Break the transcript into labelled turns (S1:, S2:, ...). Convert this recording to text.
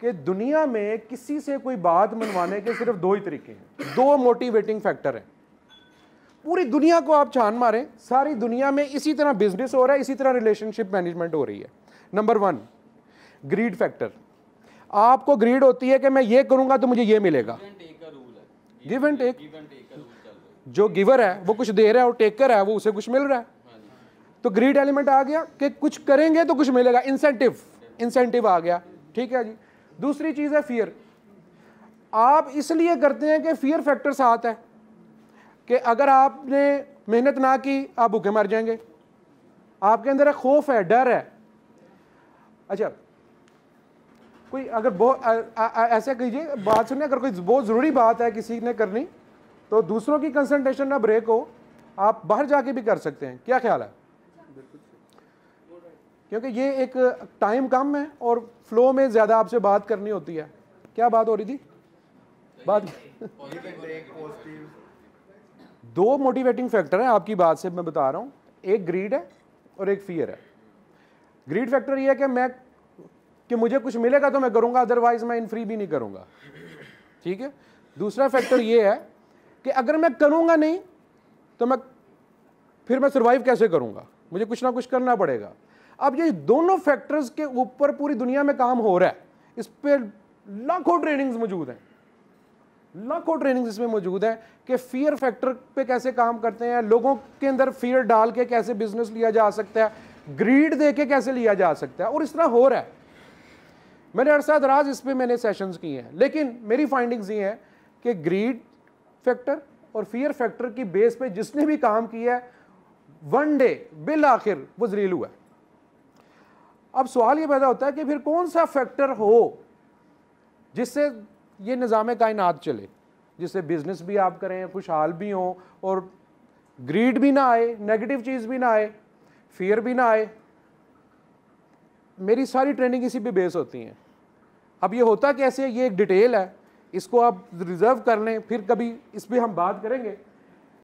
S1: कि दुनिया में किसी से कोई बात मनवाने के सिर्फ दो ही तरीके हैं दो मोटिवेटिंग फैक्टर हैं पूरी दुनिया को आप छान मारें सारी दुनिया में इसी तरह बिजनेस हो रहा है इसी तरह रिलेशनशिप मैनेजमेंट हो रही है नंबर वन ग्रीड फैक्टर आपको ग्रीड होती है कि मैं ये करूंगा तो मुझे ये मिलेगा गिव एंड टेक जो गिवर है वो कुछ दे रहा है और टेकर है वो उसे कुछ मिल रहा है हाँ तो ग्रीड एलिमेंट आ गया कि कुछ करेंगे तो कुछ मिलेगा इंसेंटिव इंसेंटिव आ गया ठीक है जी दूसरी चीज़ है फियर आप इसलिए करते हैं कि फियर फैक्टर साथ है कि अगर आपने मेहनत ना की आप भूखे मर जाएंगे आपके अंदर खौफ है डर है अच्छा कोई अगर बहुत ऐसा कीजिए बात सुनिए अगर कोई बहुत ज़रूरी बात है किसी ने करनी तो दूसरों की कंसंट्रेशन ना ब्रेक हो आप बाहर जाके भी कर सकते हैं क्या ख्याल है क्योंकि ये एक टाइम कम है और फ्लो में ज़्यादा आपसे बात करनी होती है क्या बात हो रही थी बात दो मोटिवेटिंग फैक्टर हैं आपकी बात से मैं बता रहा हूँ एक ग्रीड है और एक फियर है ग्रीड फैक्टर ये है कि मैं कि मुझे कुछ मिलेगा तो मैं करूँगा अदरवाइज मैं इन फ्री भी नहीं करूँगा ठीक है दूसरा फैक्टर ये है कि अगर मैं करूँगा नहीं तो मैं फिर मैं सर्वाइव कैसे करूँगा मुझे कुछ ना कुछ करना पड़ेगा अब ये दोनों फैक्टर्स के ऊपर पूरी दुनिया में काम हो रहा है इस पर लाखों ट्रेनिंग्स मौजूद हैं लाखों ट्रेनिंग्स इसमें मौजूद है कि फियर फैक्टर पे कैसे काम करते हैं लोगों के अंदर फियर डाल के कैसे बिजनेस लिया जा सकता है ग्रीड दे के कैसे लिया जा सकता है और इस तरह हो रहा है मैंने अरसा दराज इस पर मैंने सेशंस किए हैं लेकिन मेरी फाइंडिंग्स ये हैं कि ग्रीड फैक्टर और फियर फैक्टर की बेस पे जिसने भी काम किया है वन डे बिल आखिर वो जलील हुआ है अब सवाल ये पैदा होता है कि फिर कौन सा फैक्टर हो जिससे ये निज़ाम कायनात चले जिससे बिज़नेस भी आप करें खुशहाल भी हों और ग्रीड भी ना आए नेगेटिव चीज़ भी ना आए फियर भी ना आए मेरी सारी ट्रेनिंग इसी पे बेस होती हैं अब ये होता कैसे ये एक डिटेल है इसको आप रिज़र्व कर लें फिर कभी इस पर हम बात करेंगे